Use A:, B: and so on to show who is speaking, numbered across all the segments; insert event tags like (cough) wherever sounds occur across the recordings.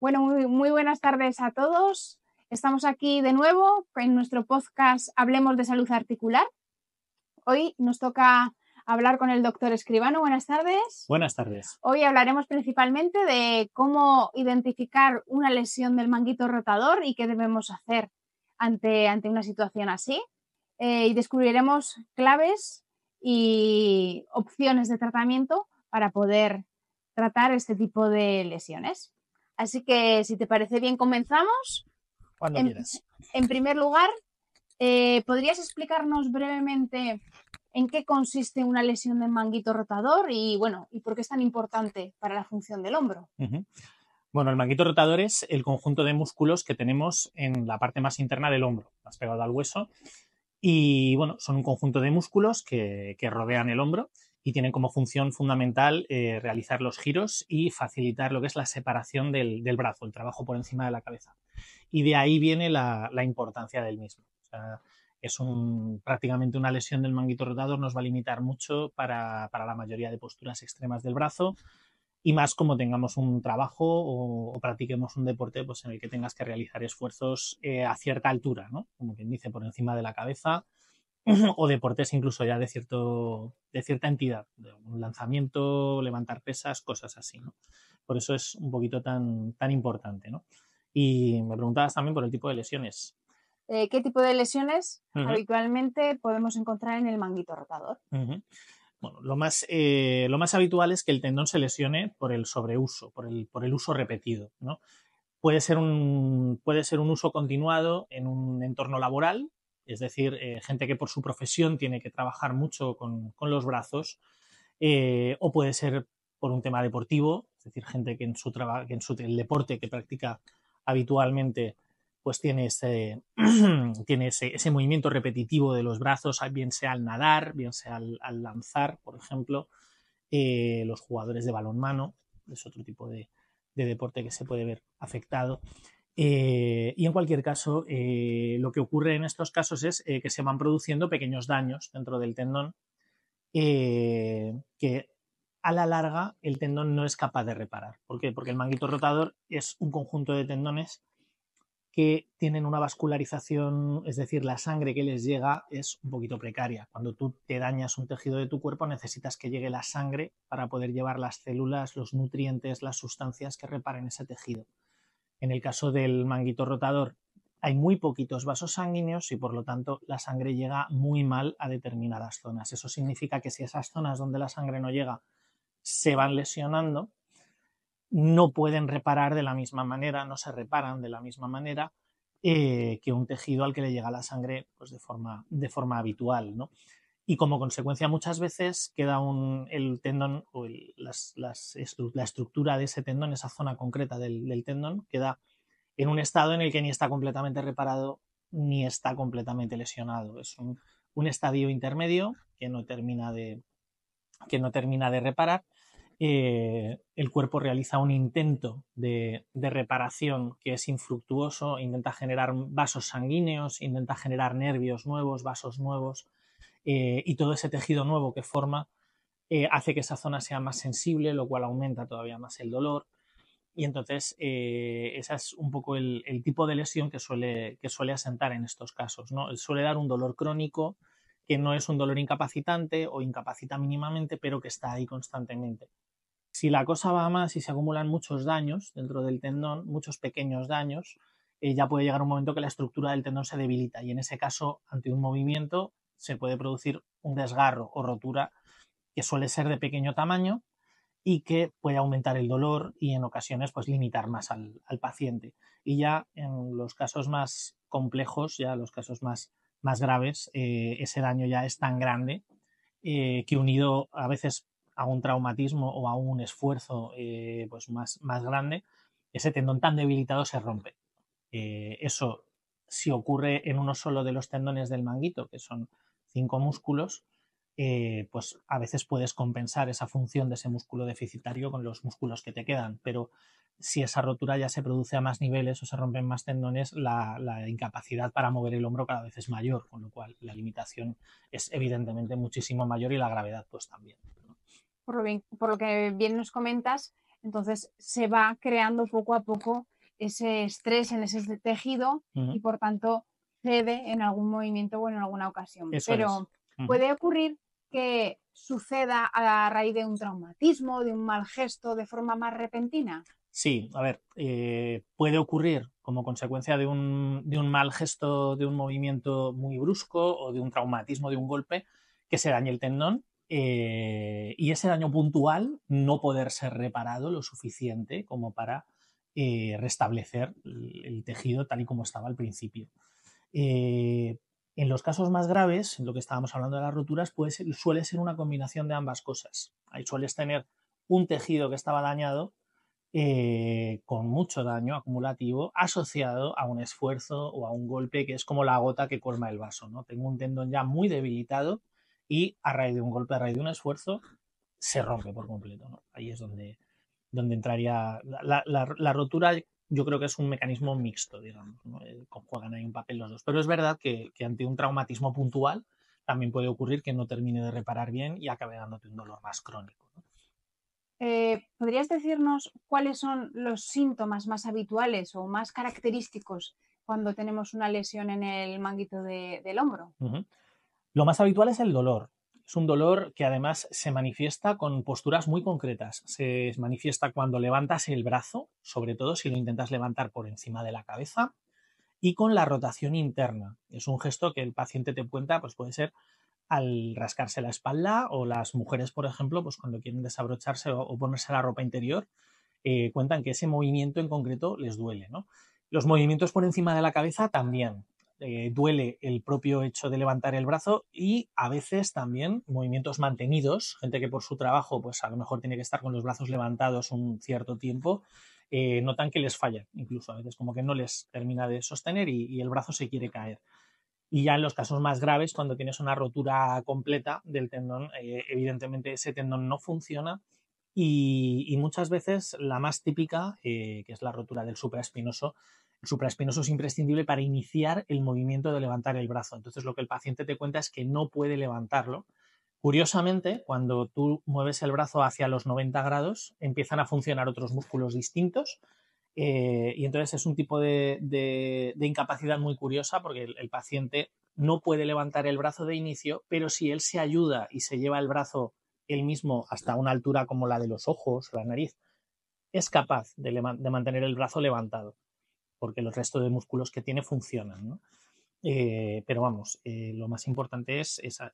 A: Bueno, muy, buenas tardes a todos. Estamos aquí de nuevo en nuestro podcast Hablemos de Salud Articular. Hoy nos toca hablar con el doctor Escribano. Buenas tardes.
B: Buenas tardes.
A: Hoy hablaremos principalmente de cómo identificar una lesión del manguito rotador y qué debemos hacer ante, una situación así. Eh, y descubriremos claves y opciones de tratamiento para poder tratar este tipo de lesiones. Así que si te parece bien, comenzamos. en, En primer lugar, eh, ¿podrías explicarnos brevemente en qué consiste una lesión del manguito rotador y bueno, y por qué es tan importante para la función del hombro?
B: Bueno, el manguito rotador es el conjunto de músculos que tenemos en la parte más interna del hombro, más pegado al hueso. Y bueno, son un conjunto de músculos que rodean el hombro y tienen como función fundamental eh, realizar los giros y facilitar lo que es la separación del, brazo, el trabajo por encima de la cabeza. Y de ahí viene la, importancia del mismo. es prácticamente una lesión del manguito rotador, nos va a limitar mucho para, la mayoría de posturas extremas del brazo y más como tengamos un trabajo o, practiquemos un deporte pues, en el que tengas que realizar esfuerzos eh, a cierta altura, ¿no? como quien dice, por encima de la cabeza (clears throat) o deportes incluso ya de, cierto, de cierta entidad, un lanzamiento, levantar pesas, cosas así, ¿no? Por eso es un poquito tan, tan importante, ¿no? Y me preguntabas también por el tipo de lesiones.
A: Eh, ¿Qué tipo de lesiones habitualmente podemos encontrar en el manguito rotador?
B: Bueno, lo más, eh, lo más habitual es que el tendón se lesione por el sobreuso, por el, por el uso repetido, ¿no? Puede ser, un, puede ser un uso continuado en un entorno laboral, es decir, eh, gente que por su profesión tiene que trabajar mucho con, los brazos, eh, o puede ser por un tema deportivo, es decir, gente que en su en el deporte que practica habitualmente, pues tiene ese, (clears throat) tiene ese, movimiento repetitivo de los brazos, ah, bien sea al nadar, bien sea al, lanzar, por ejemplo, eh, los jugadores de balonmano, es otro tipo de deporte que se puede ver afectado. Eh, y en cualquier caso, eh, lo que ocurre en estos casos es eh, que se van produciendo pequeños daños dentro del tendón que a la larga el tendón no es capaz de reparar. ¿Por qué? Porque el manguito rotador es un conjunto de tendones que tienen una vascularización, es decir, la sangre que les llega es un poquito precaria. Cuando tú te dañas un tejido de tu cuerpo necesitas que llegue la sangre para poder llevar las células, los nutrientes, las sustancias que reparen ese tejido. En el caso del manguito rotador, hay muy poquitos vasos sanguíneos y por lo tanto la sangre llega muy mal a determinadas zonas. Eso significa que si esas zonas donde la sangre no llega se van lesionando, no pueden reparar de la misma manera, no se reparan de la misma manera eh, que un tejido al que le llega la sangre pues, de, forma, de forma habitual. ¿no? y como consecuencia muchas veces queda un, el tendón o las, la estructura de ese tendón, esa zona concreta del, tendón, queda en un estado en el que ni está completamente reparado ni está completamente lesionado. Es un, un estadio intermedio que no termina de, que no termina de reparar eh, el cuerpo realiza un intento de, reparación que es infructuoso, intenta generar vasos sanguíneos, intenta generar nervios nuevos, vasos nuevos, eh, y todo ese tejido nuevo que forma eh, hace que esa zona sea más sensible, lo cual aumenta todavía más el dolor. Y entonces ese es un poco el, tipo de lesión que suele, que suele asentar en estos casos. ¿no? Suele dar un dolor crónico, que no es un dolor incapacitante o incapacita mínimamente, pero que está ahí constantemente. Si la cosa va más y se acumulan muchos daños dentro del tendón, muchos pequeños daños, eh, ya puede llegar un momento que la estructura del tendón se debilita y en ese caso, ante un movimiento, se puede producir un desgarro o rotura que suele ser de pequeño tamaño y que puede aumentar el dolor y en ocasiones pues limitar más al, paciente. Y ya en los casos más complejos, ya los casos más, más graves, eh, ese daño ya es tan grande eh, que unido a veces a un traumatismo o a un esfuerzo eh, pues más, grande, ese tendón tan debilitado se rompe. Eh, eso, si ocurre en uno solo de los tendones del manguito, que son cinco músculos, eh, pues a veces puedes compensar esa función de ese músculo deficitario con los músculos que te quedan, pero si esa rotura ya se produce a más niveles o se rompen más tendones, la, la incapacidad para mover el hombro cada vez es mayor, con lo cual la limitación es evidentemente muchísimo mayor y la gravedad pues también
A: por lo, que bien nos comentas, entonces se va creando poco a poco ese estrés en ese tejido y por tanto cede en algún movimiento o en alguna ocasión. Pero puede ocurrir que suceda a raíz de un traumatismo, de un mal gesto, de forma más repentina.
B: Sí, a ver, eh, puede ocurrir como consecuencia de un, mal gesto, de un movimiento muy brusco o de un traumatismo, de un golpe, que se dañe el tendón eh, y ese daño puntual no poder ser reparado lo suficiente como para eh, restablecer el, tejido tal y como estaba al principio. Eh, en los casos más graves, en lo que estábamos hablando de las roturas, suele ser una combinación de ambas cosas. Ahí sueles tener un tejido que estaba dañado eh, con mucho daño acumulativo asociado a un esfuerzo o a un golpe que es como la gota que colma el vaso. ¿no? Tengo un tendón ya muy debilitado y a raíz de un golpe, a raíz de un esfuerzo, se rompe por completo. Ahí es donde, donde entraría la, rotura. Yo creo que es un mecanismo mixto, digamos. ¿no? Eh, juegan ahí un papel los dos. Pero es verdad que, ante un traumatismo puntual también puede ocurrir que no termine de reparar bien y acabe dándote un dolor más crónico.
A: Eh, ¿Podrías decirnos cuáles son los síntomas más habituales o más característicos cuando tenemos una lesión en el manguito del hombro?
B: Lo más habitual es el dolor, es un dolor que además se manifiesta con posturas muy concretas. Se manifiesta cuando levantas el brazo, sobre todo si lo intentas levantar por encima de la cabeza, y con la rotación interna. Es un gesto que el paciente te cuenta, pues puede ser al rascarse la espalda o las mujeres, por ejemplo, pues cuando quieren desabrocharse o ponerse la ropa interior, eh, cuentan que ese movimiento en concreto les duele. Los movimientos por encima de la cabeza también. Eh, duele el propio hecho de levantar el brazo y a veces también movimientos mantenidos, gente que por su trabajo pues a lo mejor tiene que estar con los brazos levantados un cierto tiempo, eh, notan que les falla, incluso a veces como que no les termina de sostener y, el brazo se quiere caer. Y ya en los casos más graves, cuando tienes una rotura completa del tendón, eh, evidentemente ese tendón no funciona y, muchas veces la más típica, que es la rotura del supraespinoso, el supraespinoso es imprescindible para iniciar el movimiento de levantar el brazo. Entonces lo que el paciente te cuenta es que no puede levantarlo. Curiosamente, cuando tú mueves el brazo hacia los 90 grados, empiezan a funcionar otros músculos distintos. Eh, y entonces es un tipo de, incapacidad muy curiosa porque el, paciente no puede levantar el brazo de inicio, pero si él se ayuda y se lleva el brazo él mismo hasta una altura como la de los ojos, la nariz, es capaz de, mantener el brazo levantado porque el resto de músculos que tiene funcionan. Eh, pero vamos, eh, lo más importante es esa,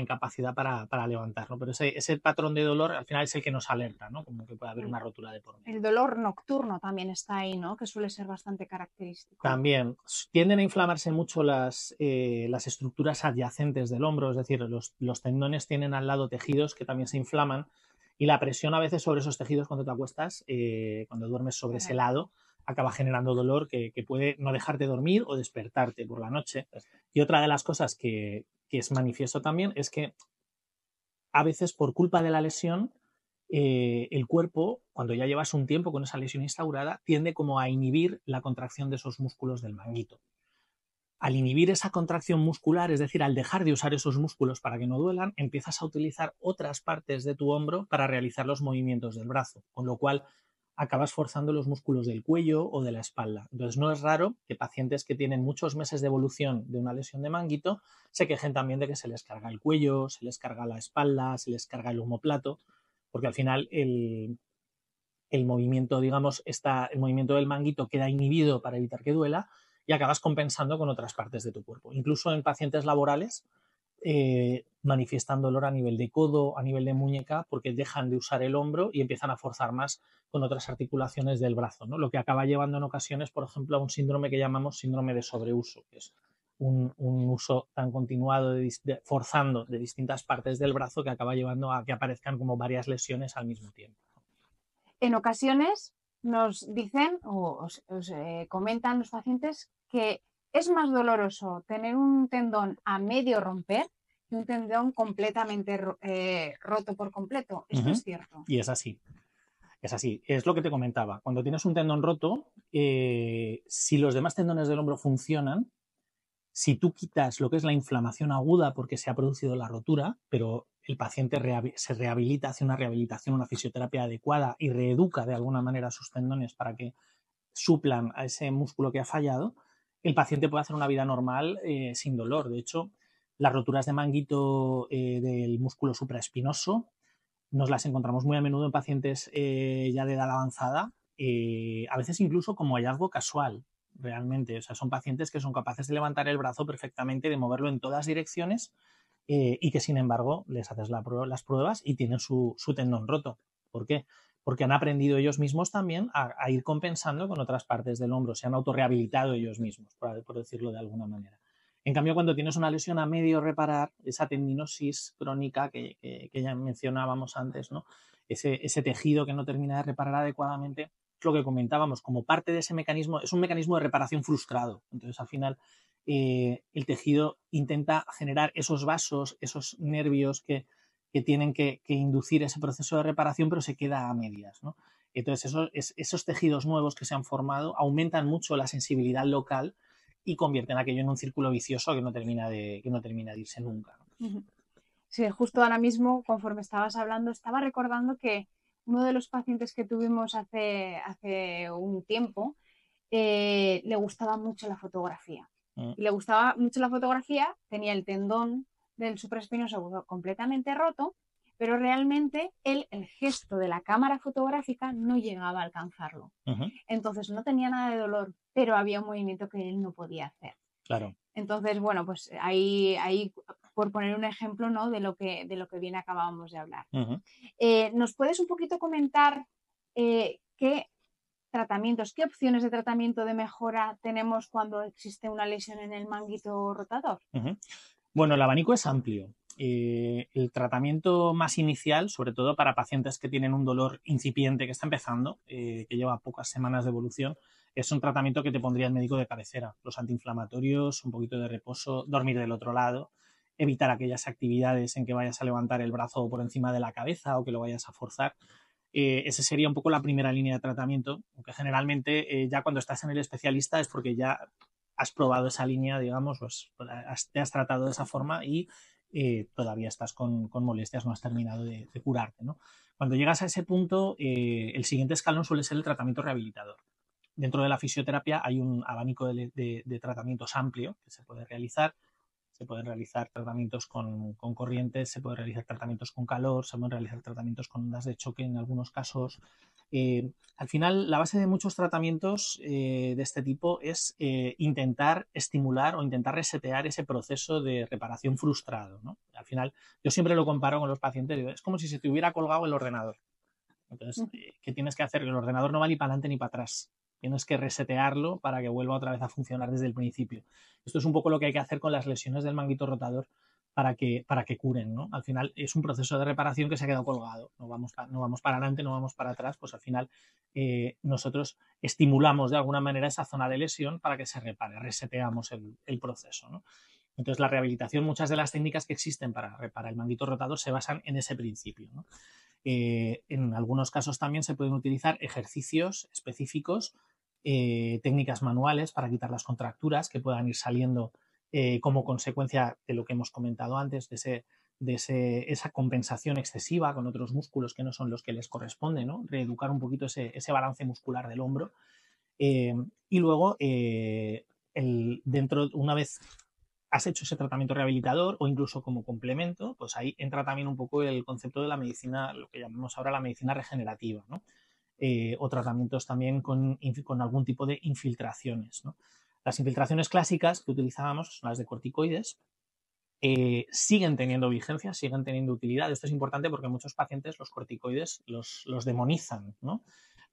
B: incapacidad para, levantarlo levantar, Pero ese, patrón de dolor al final es el que nos alerta, ¿no? Como que puede haber mm. una rotura de por
A: El dolor nocturno también está ahí, ¿no? Que suele ser bastante característico.
B: También tienden a inflamarse mucho eh, las, estructuras adyacentes del hombro, es decir, los, tendones tienen al lado tejidos que también se inflaman y la presión a veces sobre esos tejidos cuando te acuestas, cuando duermes sobre ese lado, acaba generando dolor que, puede no dejarte dormir o despertarte por la noche. Y otra de las cosas que, es manifiesto también es que a veces por culpa de la lesión, eh, el cuerpo, cuando ya llevas un tiempo con esa lesión instaurada, tiende como a inhibir la contracción de esos músculos del manguito. Al inhibir esa contracción muscular, es decir, al dejar de usar esos músculos para que no duelan, empiezas a utilizar otras partes de tu hombro para realizar los movimientos del brazo, con lo cual acabas forzando los músculos del cuello o de la espalda. Entonces no es raro que pacientes que tienen muchos meses de evolución de una lesión de manguito se quejen también de que se les carga el cuello, se les carga la espalda, se les carga el humoplato, porque al final el, movimiento, digamos, está, el movimiento del manguito queda inhibido para evitar que duela y acabas compensando con otras partes de tu cuerpo. Incluso en pacientes laborales eh, manifiestan dolor a nivel de codo, a nivel de muñeca, porque dejan de usar el hombro y empiezan a forzar más con otras articulaciones del brazo, ¿no? lo que acaba llevando en ocasiones, por ejemplo, a un síndrome que llamamos síndrome de sobreuso, que es un, uso tan continuado, de, forzando de distintas partes del brazo que acaba llevando a que aparezcan como varias lesiones al mismo tiempo.
A: En ocasiones nos dicen o os, eh, comentan los pacientes que es más doloroso tener un tendón a medio romper que un tendón completamente eh, roto por completo. Esto es cierto. Y
B: es así. Es así, es lo que te comentaba. Cuando tienes un tendón roto, eh, si los demás tendones del hombro funcionan, si tú quitas lo que es la inflamación aguda porque se ha producido la rotura, pero el paciente se rehabilita, hace una rehabilitación, una fisioterapia adecuada y reeduca de alguna manera sus tendones para que suplan a ese músculo que ha fallado, el paciente puede hacer una vida normal eh, sin dolor. De hecho, las roturas de manguito eh, del músculo supraespinoso nos las encontramos muy a menudo en pacientes eh, ya de edad avanzada, a veces incluso como hallazgo casual, realmente. O sea, son pacientes que son capaces de levantar el brazo perfectamente, de moverlo en todas direcciones y que sin embargo les haces la las pruebas y tienen su, su tendón roto. ¿Por qué? porque han aprendido ellos mismos también a, ir compensando con otras partes del hombro, se han autorrehabilitado ellos mismos, por, decirlo de alguna manera. En cambio, cuando tienes una lesión a medio reparar, esa tendinosis crónica que, ya mencionábamos antes, ¿no? Ese, tejido que no termina de reparar adecuadamente, es lo que comentábamos, como parte de ese mecanismo, es un mecanismo de reparación frustrado. Entonces, al final, eh, el tejido intenta generar esos vasos, esos nervios que que tienen que, inducir ese proceso de reparación, pero se queda a medias. Entonces, esos, tejidos nuevos que se han formado aumentan mucho la sensibilidad local y convierten aquello en un círculo vicioso que no termina de, no termina de irse nunca.
A: Sí, justo ahora mismo, conforme estabas hablando, estaba recordando que uno de los pacientes que tuvimos hace, hace un tiempo eh, le gustaba mucho la fotografía. Mm. le gustaba mucho la fotografía, tenía el tendón del supraespinoso completamente roto, pero realmente el gesto de la cámara fotográfica no llegaba a alcanzarlo. Entonces no tenía nada de dolor, pero había un movimiento que él no podía hacer. Claro. Entonces, bueno, pues ahí, ahí por poner un ejemplo ¿no? de, lo que, de lo que bien acabábamos de hablar. Eh, ¿Nos puedes un poquito comentar eh, qué tratamientos, qué opciones de tratamiento de mejora tenemos cuando existe una lesión en el manguito rotador?
B: Bueno, el abanico es amplio. Eh, el tratamiento más inicial, sobre todo para pacientes que tienen un dolor incipiente que está empezando, eh, que lleva pocas semanas de evolución, es un tratamiento que te pondría el médico de cabecera. Los antiinflamatorios, un poquito de reposo, dormir del otro lado, evitar aquellas actividades en que vayas a levantar el brazo por encima de la cabeza o que lo vayas a forzar. Eh, esa sería un poco la primera línea de tratamiento, aunque generalmente eh, ya cuando estás en el especialista es porque ya has probado esa línea, digamos, pues, pues, te has tratado de esa forma y eh, todavía estás con, molestias, no has terminado de, curarte. ¿no? Cuando llegas a ese punto, eh, el siguiente escalón suele ser el tratamiento rehabilitador. Dentro de la fisioterapia hay un abanico de tratamientos amplio que se puede realizar se pueden realizar tratamientos con, corrientes, se pueden realizar tratamientos con calor, se pueden realizar tratamientos con ondas de choque en algunos casos. Eh, al final, la base de muchos tratamientos eh, de este tipo es eh, intentar estimular o intentar resetear ese proceso de reparación frustrado. Al final, yo siempre lo comparo con los pacientes, es como si se te hubiera colgado el ordenador. Entonces, mm. ¿qué tienes que hacer? El ordenador no va ni para adelante ni para atrás. Tienes que resetearlo para que vuelva otra vez a funcionar desde el principio. Esto es un poco lo que hay que hacer con las lesiones del manguito rotador para que, para que curen, ¿no? Al final es un proceso de reparación que se ha quedado colgado. No vamos, no vamos para adelante, no vamos para atrás, pues al final eh, nosotros estimulamos de alguna manera esa zona de lesión para que se repare, reseteamos el, el proceso, ¿no? Entonces, la rehabilitación, muchas de las técnicas que existen para reparar el manguito rotador se basan en ese principio. ¿no? Eh, en algunos casos también se pueden utilizar ejercicios específicos, eh, técnicas manuales para quitar las contracturas que puedan ir saliendo eh, como consecuencia de lo que hemos comentado antes, de, ese, de esa compensación excesiva con otros músculos que no son los que les corresponde, reeducar un poquito ese, balance muscular del hombro. y luego, el, dentro, una vez has hecho ese tratamiento rehabilitador o incluso como complemento, pues ahí entra también un poco el concepto de la medicina, lo que llamamos ahora la medicina regenerativa, ¿no? Eh, o tratamientos también con, algún tipo de infiltraciones. Las infiltraciones clásicas que utilizábamos, las de corticoides, eh, siguen teniendo vigencia, siguen teniendo utilidad. Esto es importante porque muchos pacientes los corticoides los, los demonizan, ¿no?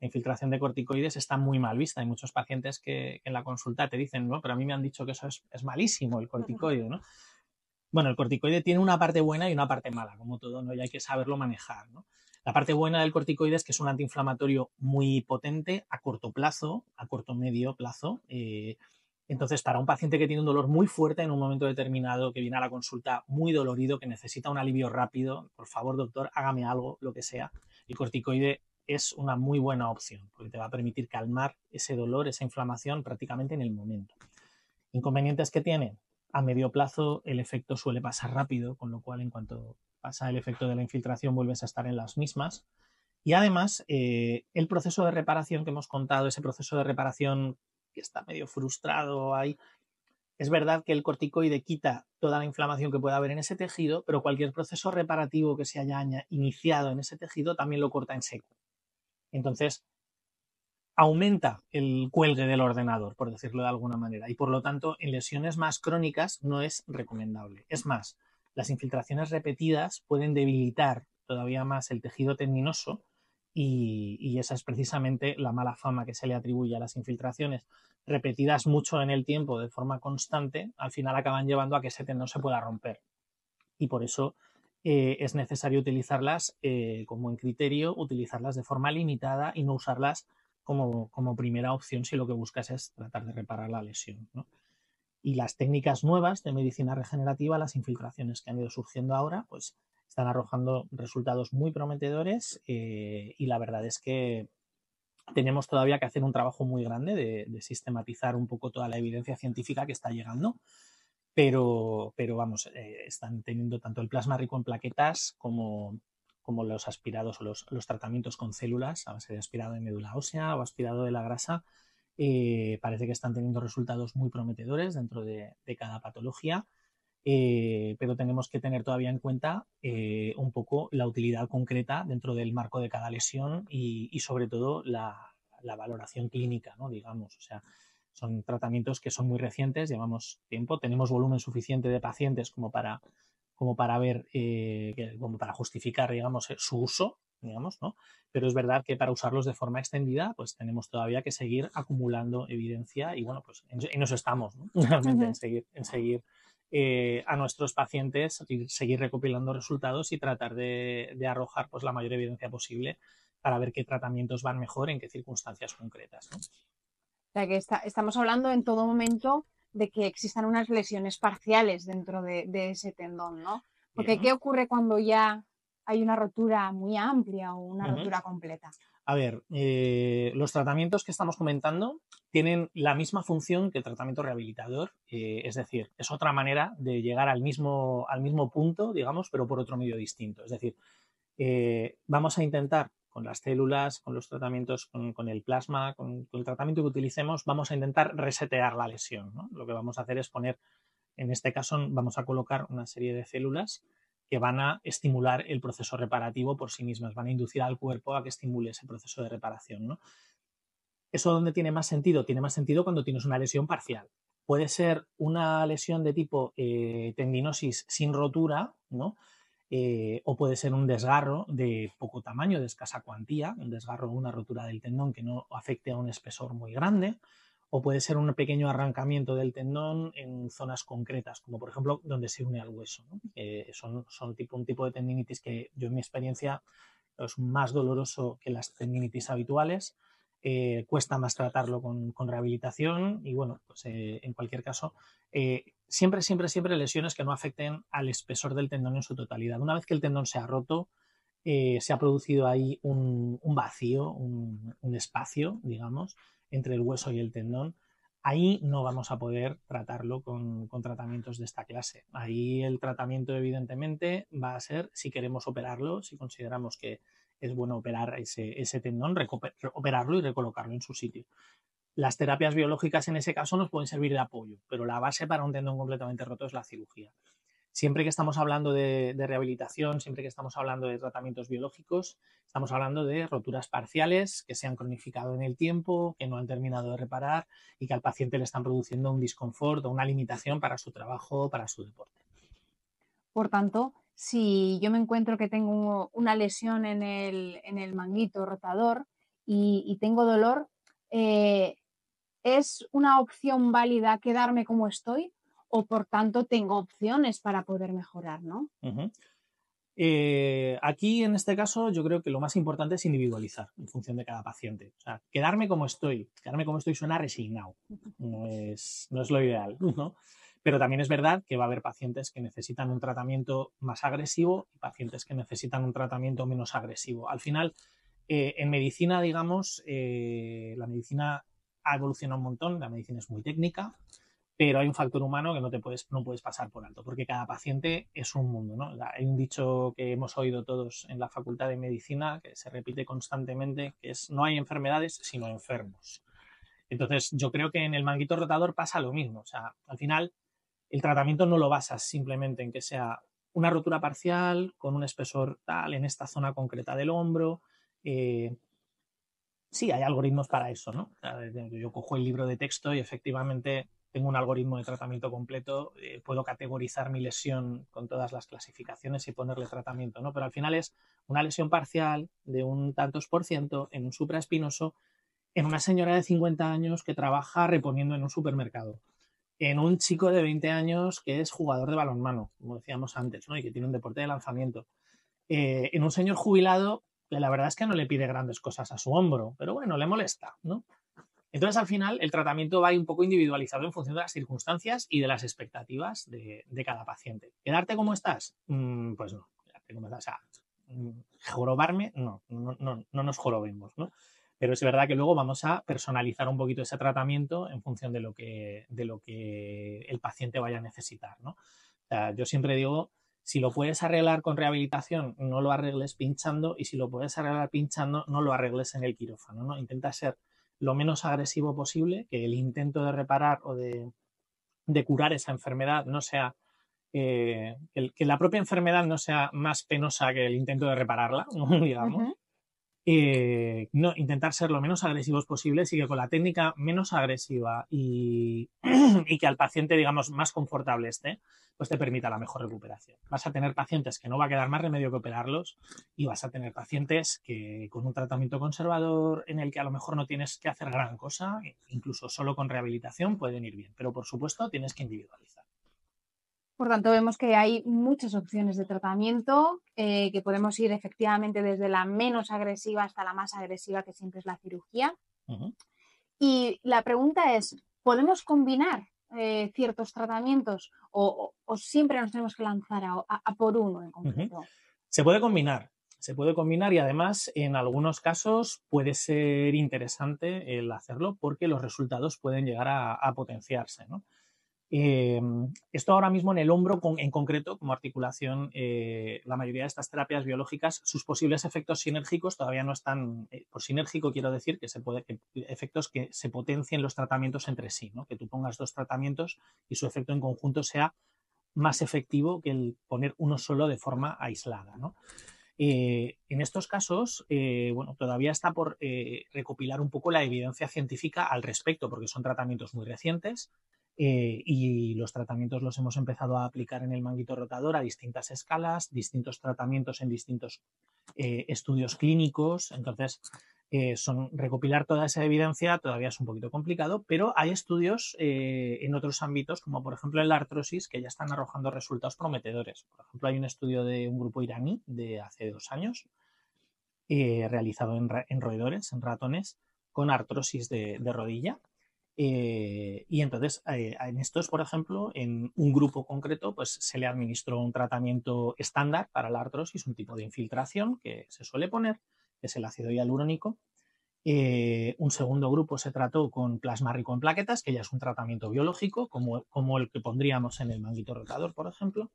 B: infiltración de corticoides está muy mal vista. Hay muchos pacientes que en la consulta te dicen, no, pero a mí me han dicho que eso es, malísimo, el corticoide, ¿no? Bueno, el corticoide tiene una parte buena y una parte mala, como todo, ¿no? Y hay que saberlo manejar, La parte buena del corticoide es que es un antiinflamatorio muy potente a corto plazo, a corto medio plazo. Eh, entonces, para un paciente que tiene un dolor muy fuerte en un momento determinado, que viene a la consulta muy dolorido, que necesita un alivio rápido, por favor, doctor, hágame algo, lo que sea. El corticoide es una muy buena opción, porque te va a permitir calmar ese dolor, esa inflamación prácticamente en el momento. Inconvenientes que tiene? A medio plazo el efecto suele pasar rápido, con lo cual en cuanto pasa el efecto de la infiltración vuelves a estar en las mismas. Y además, eh, el proceso de reparación que hemos contado, ese proceso de reparación que está medio frustrado ahí, es verdad que el corticoide quita toda la inflamación que pueda haber en ese tejido, pero cualquier proceso reparativo que se haya iniciado en ese tejido también lo corta en seco. Entonces, aumenta el cuelgue del ordenador, por decirlo de alguna manera, y por lo tanto en lesiones más crónicas no es recomendable. Es más, las infiltraciones repetidas pueden debilitar todavía más el tejido tendinoso y, y, esa es precisamente la mala fama que se le atribuye a las infiltraciones repetidas mucho en el tiempo de forma constante, al final acaban llevando a que ese tendón se pueda romper. Y por eso eh, es necesario utilizarlas eh, como en criterio, utilizarlas de forma limitada y no usarlas como, primera opción si lo que buscas es tratar de reparar la lesión. Y las técnicas nuevas de medicina regenerativa, las infiltraciones que han ido surgiendo ahora, pues están arrojando resultados muy prometedores eh, y la verdad es que tenemos todavía que hacer un trabajo muy grande de sistematizar un poco toda la evidencia científica que está llegando pero, pero vamos, eh, están teniendo tanto el plasma rico en plaquetas como, como los aspirados o los, los, tratamientos con células, a base de aspirado de médula ósea o aspirado de la grasa, eh, parece que están teniendo resultados muy prometedores dentro de, cada patología. Eh, pero tenemos que tener todavía en cuenta un poco la utilidad concreta dentro del marco de cada lesión y, y sobre todo la, la valoración clínica, ¿no? digamos. O sea, son tratamientos que son muy recientes, llevamos tiempo, tenemos volumen suficiente de pacientes como para, como para ver, eh, para justificar, digamos, eh, su uso, digamos, ¿no? Pero es verdad que para usarlos de forma extendida, pues tenemos todavía que seguir acumulando evidencia y bueno, pues en, eso estamos, (laughs) Realmente, en seguir, en seguir eh, a nuestros pacientes, y seguir recopilando resultados y tratar de, arrojar pues la mayor evidencia posible para ver qué tratamientos van mejor en qué circunstancias concretas.
A: O que estamos hablando en todo momento de que existan unas lesiones parciales dentro de, ese tendón, ¿no? Porque ¿qué ocurre cuando ya hay una rotura muy amplia o una rotura completa?
B: A ver, eh, los tratamientos que estamos comentando tienen la misma función que el tratamiento rehabilitador, eh, es decir, es otra manera de llegar al mismo, al mismo punto, digamos, pero por otro medio distinto. Es decir, eh, vamos a intentar con las células, con los tratamientos, con, el plasma, con, el tratamiento que utilicemos, vamos a intentar resetear la lesión. Lo que vamos a hacer es poner, en este caso, vamos a colocar una serie de células que van a estimular el proceso reparativo por sí mismas, van a inducir al cuerpo a que estimule ese proceso de reparación. ¿no? ¿Eso dónde tiene más sentido? Tiene más sentido cuando tienes una lesión parcial. Puede ser una lesión de tipo eh, tendinosis sin rotura, ¿no? Eh, o puede ser un desgarro de poco tamaño, de escasa cuantía, un desgarro o una rotura del tendón que no afecte a un espesor muy grande, o puede ser un pequeño arrancamiento del tendón en zonas concretas, como por ejemplo donde se une al hueso. Eh, son, un tipo de tendinitis que yo en mi experiencia es más doloroso que las tendinitis habituales eh, cuesta más tratarlo con, rehabilitación y bueno, pues eh, en cualquier caso, eh, siempre, siempre, siempre lesiones que no afecten al espesor del tendón en su totalidad. Una vez que el tendón se ha roto, se ha producido ahí un, vacío, un, espacio, digamos, entre el hueso y el tendón. Ahí no vamos a poder tratarlo con tratamientos de esta clase. Ahí el tratamiento, evidentemente, va a ser si queremos operarlo, si consideramos que, es bueno operar ese, tendón, operarlo y recolocarlo en su sitio. Las terapias biológicas en ese caso nos pueden servir de apoyo, pero la base para un tendón completamente roto es la cirugía. Siempre que estamos hablando de, rehabilitación, siempre que estamos hablando de tratamientos biológicos, estamos hablando de roturas parciales que se han cronificado en el tiempo, que no han terminado de reparar y que al paciente le están produciendo un desconforto, o una limitación para su trabajo, o para su deporte.
A: Por tanto, si yo me encuentro que tengo una lesión en el, en manguito rotador y, tengo dolor, eh, ¿es una opción válida quedarme como estoy? O por tanto tengo opciones para poder mejorar, ¿no?
B: Eh, aquí en este caso yo creo que lo más importante es individualizar en función de cada paciente. O sea, quedarme como estoy, quedarme como estoy suena resignado, no es, no es lo ideal, (laughs) ¿no? Pero también es verdad que va a haber pacientes que necesitan un tratamiento más agresivo y pacientes que necesitan un tratamiento menos agresivo. Al final, eh, en medicina, digamos, eh, la medicina ha evolucionado un montón, la medicina es muy técnica, pero hay un factor humano que no te puedes, no puedes pasar por alto, porque cada paciente es un mundo, Hay un dicho que hemos oído todos en la facultad de medicina, que se repite constantemente, que es no hay enfermedades, sino enfermos. Entonces, yo creo que en el manguito rotador pasa lo mismo. O sea, al final, el tratamiento no lo basas simplemente en que sea una rotura parcial con un espesor tal en esta zona concreta del hombro. Eh, sí, hay algoritmos para eso, ¿no? Yo cojo el libro de texto y efectivamente tengo un algoritmo de tratamiento completo, eh, puedo categorizar mi lesión con todas las clasificaciones y ponerle tratamiento, ¿no? Pero al final es una lesión parcial de un tantos por ciento en un supraespinoso en una señora de 50 años que trabaja reponiendo en un supermercado en un chico de 20 años que es jugador de balonmano, como decíamos antes, ¿no? y que tiene un deporte de lanzamiento. Eh, en un señor jubilado la verdad es que no le pide grandes cosas a su hombro, pero bueno, le molesta, ¿no? Entonces, al final, el tratamiento va un poco individualizado en función de las circunstancias y de las expectativas de, cada paciente. ¿Quedarte como estás? Mm, pues no, quedarte como estás. O sea, mm, jorobarme, no, no, no, no nos jorobemos, ¿no? Pero es verdad que luego vamos a personalizar un poquito ese tratamiento en función de lo que, de lo que el paciente vaya a necesitar. yo siempre digo, si lo puedes arreglar con rehabilitación, no lo arregles pinchando y si lo puedes arreglar pinchando, no lo arregles en el quirófano. ¿no? Intenta ser lo menos agresivo posible, que el intento de reparar o de, curar esa enfermedad no sea eh, que, la propia enfermedad no sea más penosa que el intento de repararla, (laughs) digamos. Eh, no, intentar ser lo menos agresivos posibles y que con la técnica menos agresiva (clears throat) y, que al paciente, digamos, más confortable esté, pues te permita la mejor recuperación. Vas a tener pacientes que no va a quedar más remedio que operarlos y vas a tener pacientes que con un tratamiento conservador en el que a lo mejor no tienes que hacer gran cosa, incluso solo con rehabilitación pueden ir bien, pero por supuesto tienes que individualizar.
A: Por tanto, vemos que hay muchas opciones de tratamiento, eh, que podemos ir efectivamente desde la menos agresiva hasta la más agresiva, que siempre es la cirugía. Y la pregunta es, ¿podemos combinar eh, ciertos tratamientos o, siempre nos tenemos que lanzar a, por uno en concreto?
B: Se puede combinar, se puede combinar y además en algunos casos puede ser interesante el hacerlo porque los resultados pueden llegar a, a potenciarse. ¿no? Eh, esto ahora mismo en el hombro en concreto, como articulación, eh, la mayoría de estas terapias biológicas, sus posibles efectos sinérgicos todavía no están, eh, por sinérgico quiero decir que se puede, efectos que se potencien los tratamientos entre sí, que tú pongas dos tratamientos y su efecto en conjunto sea más efectivo que el poner uno solo de forma aislada. en estos casos, bueno, todavía está por recopilar un poco la evidencia científica al respecto, porque son tratamientos muy recientes eh, y los tratamientos los hemos empezado a aplicar en el manguito rotador a distintas escalas, distintos tratamientos en distintos eh, estudios clínicos. Entonces, eh, son, recopilar toda esa evidencia todavía es un poquito complicado, pero hay estudios en otros ámbitos, como por ejemplo en la artrosis, que ya están arrojando resultados prometedores. Por ejemplo, hay un estudio de un grupo iraní de hace dos años, realizado en, roedores, en ratones, con artrosis de rodilla eh, y entonces, eh, en estos, por ejemplo, en un grupo concreto, pues se le administró un tratamiento estándar para la artrosis, un tipo de infiltración que se suele poner, que es el ácido hialurónico. Eh, un segundo grupo se trató con plasma rico en plaquetas, que ya es un tratamiento biológico, como, como el que pondríamos en el manguito rotador, por ejemplo.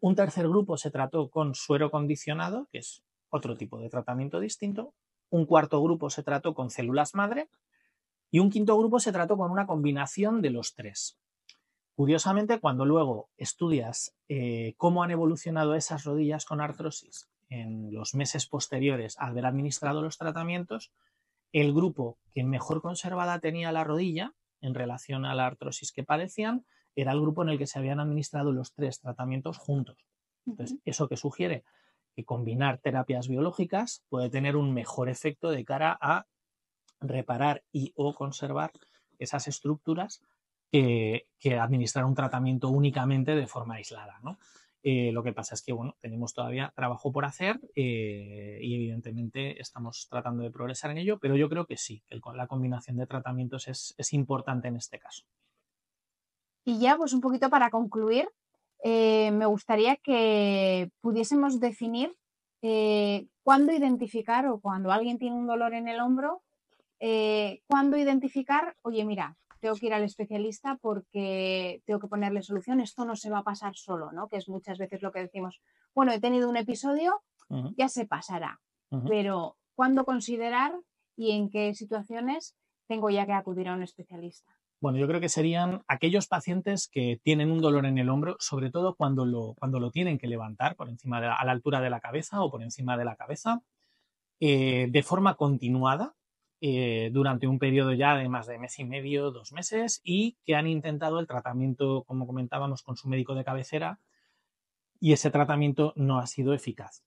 B: Un tercer grupo se trató con suero condicionado, que es otro tipo de tratamiento distinto. Un cuarto grupo se trató con células madre, y un quinto grupo se trató con una combinación de los tres. Curiosamente, cuando luego estudias eh, cómo han evolucionado esas rodillas con artrosis en los meses posteriores al haber administrado los tratamientos, el grupo que mejor conservada tenía la rodilla en relación a la artrosis que padecían era el grupo en el que se habían administrado los tres tratamientos juntos. Entonces, ¿eso que sugiere? Que combinar terapias biológicas puede tener un mejor efecto de cara a reparar y o conservar esas estructuras que, administrar un tratamiento únicamente de forma aislada. Eh, lo que pasa es que bueno, tenemos todavía trabajo por hacer eh, y evidentemente estamos tratando de progresar en ello, pero yo creo que sí, que la combinación de tratamientos es, importante en este caso.
A: Y ya, pues un poquito para concluir, eh, me gustaría que pudiésemos definir cuándo identificar o cuando alguien tiene un dolor en el hombro, eh, cuándo identificar, oye, mira, tengo que ir al especialista porque tengo que ponerle solución, esto no se va a pasar solo, ¿no? Que es muchas veces lo que decimos, bueno, he tenido un episodio, ya se pasará, pero ¿cuándo considerar y en qué situaciones tengo ya que acudir a un especialista?
B: Bueno, yo creo que serían aquellos pacientes que tienen un dolor en el hombro, sobre todo cuando lo, cuando lo tienen que levantar por encima a la altura de la cabeza o por encima de la cabeza, eh, de forma continuada, eh, durante un periodo ya de más de mes y medio, dos meses, y que han intentado el tratamiento, como comentábamos, con su médico de cabecera, y ese tratamiento no ha sido eficaz.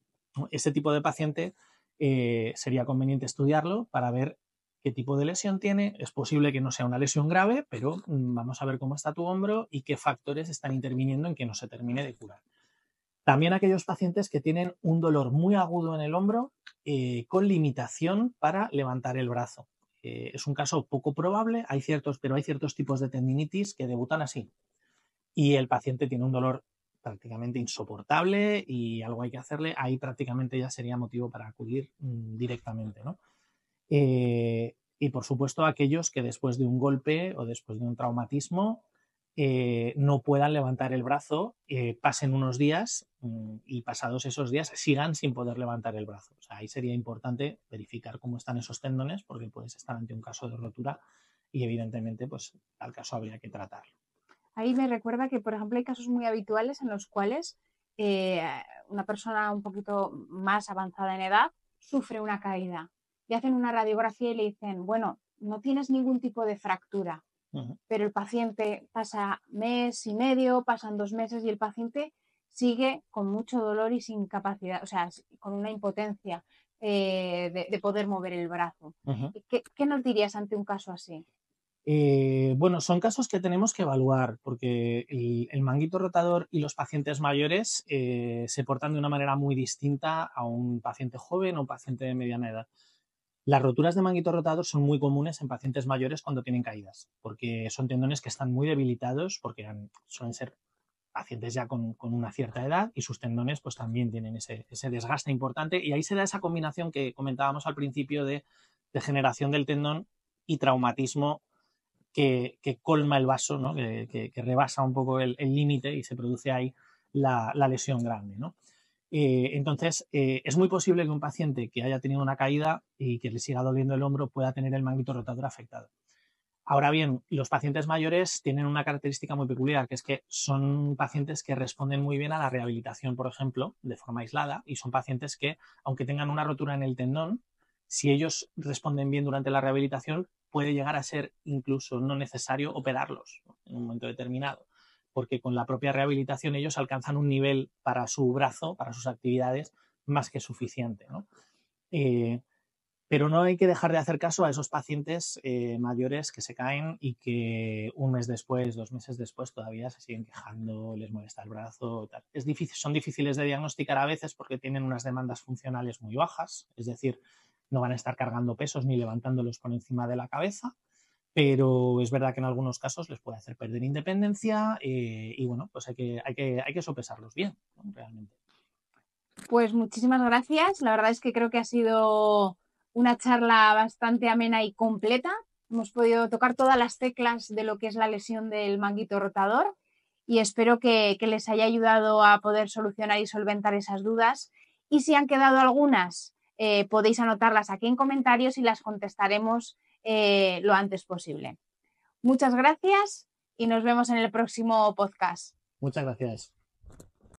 B: Este tipo de paciente eh, sería conveniente estudiarlo para ver qué tipo de lesión tiene. Es posible que no sea una lesión grave, pero mm, vamos a ver cómo está tu hombro y qué factores están interviniendo en que no se termine de curar. También aquellos pacientes que tienen un dolor muy agudo en el hombro eh, con limitación para levantar el brazo. Eh, es un caso poco probable, hay ciertos, pero hay ciertos tipos de tendinitis que debutan así. Y el paciente tiene un dolor prácticamente insoportable y algo hay que hacerle, ahí prácticamente ya sería motivo para acudir mm, directamente. ¿no? Eh, y por supuesto aquellos que después de un golpe o después de un traumatismo eh, no puedan levantar el brazo, eh, pasen unos días mm, y pasados esos días sigan sin poder levantar el brazo. ahí sería importante verificar cómo están esos tendones porque puedes estar ante un caso de rotura y evidentemente pues al caso habría que tratarlo.
A: Ahí me recuerda que, por ejemplo, hay casos muy habituales en los cuales eh, una persona un poquito más avanzada en edad sufre una caída. y hacen una radiografía y le dicen, bueno, no tienes ningún tipo de fractura, pero el paciente pasa mes y medio, pasan dos meses y el paciente sigue con mucho dolor y sin capacidad, o sea, con una impotencia eh, de, poder mover el brazo. ¿Qué, nos dirías ante un caso así?
B: Eh, bueno, son casos que tenemos que evaluar porque el, manguito rotador y los pacientes mayores eh, se portan de una manera muy distinta a un paciente joven o paciente de mediana edad. Las roturas de manguito rotador son muy comunes en pacientes mayores cuando tienen caídas, porque son tendones que están muy debilitados, porque suelen ser pacientes ya con, una cierta edad y sus tendones pues también tienen ese, desgaste importante y ahí se da esa combinación que comentábamos al principio de degeneración del tendón y traumatismo que, colma el vaso, ¿no? que, rebasa un poco el límite y se produce ahí la, la lesión grande. ¿no? Eh, entonces, eh, es muy posible que un paciente que haya tenido una caída y que le siga doliendo el hombro pueda tener el manguito rotador afectado. Ahora bien, los pacientes mayores tienen una característica muy peculiar, que es que son pacientes que responden muy bien a la rehabilitación, por ejemplo, de forma aislada, y son pacientes que, aunque tengan una rotura en el tendón, si ellos responden bien durante la rehabilitación, puede llegar a ser incluso no necesario operarlos en un momento determinado porque con la propia rehabilitación ellos alcanzan un nivel para su brazo, para sus actividades, más que suficiente. Eh, pero no hay que dejar de hacer caso a esos pacientes eh, mayores que se caen y que un mes después, dos meses después, todavía se siguen quejando, les molesta el brazo. Es difícil, son difíciles de diagnosticar a veces porque tienen unas demandas funcionales muy bajas, es decir, no van a estar cargando pesos ni levantándolos por encima de la cabeza pero es verdad que en algunos casos les puede hacer perder independencia eh, y bueno, pues hay que, hay que, hay que sopesarlos bien, realmente.
A: Pues muchísimas gracias. La verdad es que creo que ha sido una charla bastante amena y completa. Hemos podido tocar todas las teclas de lo que es la lesión del manguito rotador y espero que, les haya ayudado a poder solucionar y solventar esas dudas. Y si han quedado algunas, eh, podéis anotarlas aquí en comentarios y las contestaremos eh, lo antes posible. Muchas gracias y nos vemos en el próximo podcast.
B: Muchas gracias.